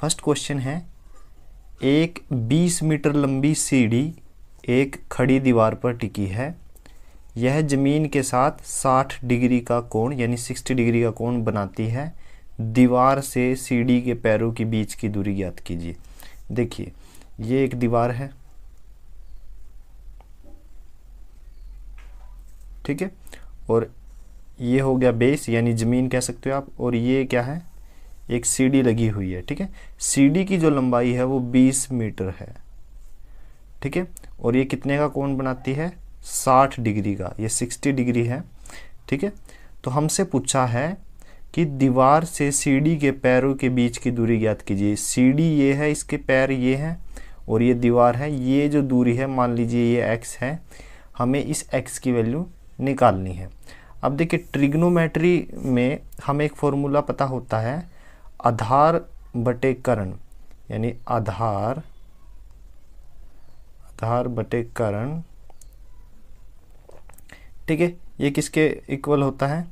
first question है एक 20 metre लंबी सीढ़ी एक खड़ी दीवार पर टिकी है यह ज़मीन के साथ 60 डिग्री का कोण यानी 60 डिग्री का कोण बनाती है दीवार से सीढ़ी के पैरों के बीच की दूरी ज्ञात कीजिए देखिए ये एक दीवार है ठीक है और ये हो गया बेस यानी ज़मीन कह सकते हो आप और ये क्या है एक सीडी लगी हुई है ठीक है सीडी की जो लंबाई है वो 20 मीटर है ठीक है और ये कितने का कोण बनाती है 60 डिग्री का ये 60 डिग्री है ठीक है तो हमसे पूछा है कि दीवार से सीडी के पैरों के बीच की दूरी ज्ञात कीजिए सीडी ये है इसके पैर ये हैं और ये दीवार है ये जो दूरी है मान लीजिए ये एक्स है हमें इस एक्स की वैल्यू निकालनी है अब देखिए ट्रिग्नोमेट्री में हमें एक फॉर्मूला पता होता है आधार बटे करण यानी आधार आधार बटे करण ठीक है ये किसके इक्वल होता है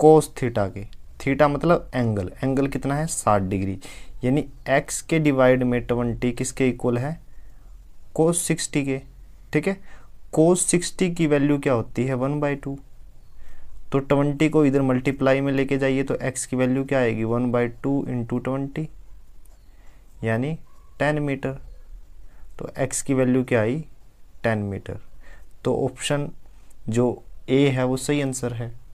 कोस थीटा के थीटा मतलब एंगल एंगल कितना है साठ डिग्री यानी एक्स के डिवाइड में ट्वेंटी किसके इक्वल है कोस सिक्सटी के ठीक है कोस सिक्सटी की वैल्यू क्या होती है वन बाई टू तो ट्वेंटी को इधर मल्टीप्लाई में लेके जाइए तो एक्स की वैल्यू क्या आएगी one by two into twenty यानी टेन मीटर तो एक्स की वैल्यू क्या आई टेन मीटर तो ऑप्शन जो ए है वो सही आंसर है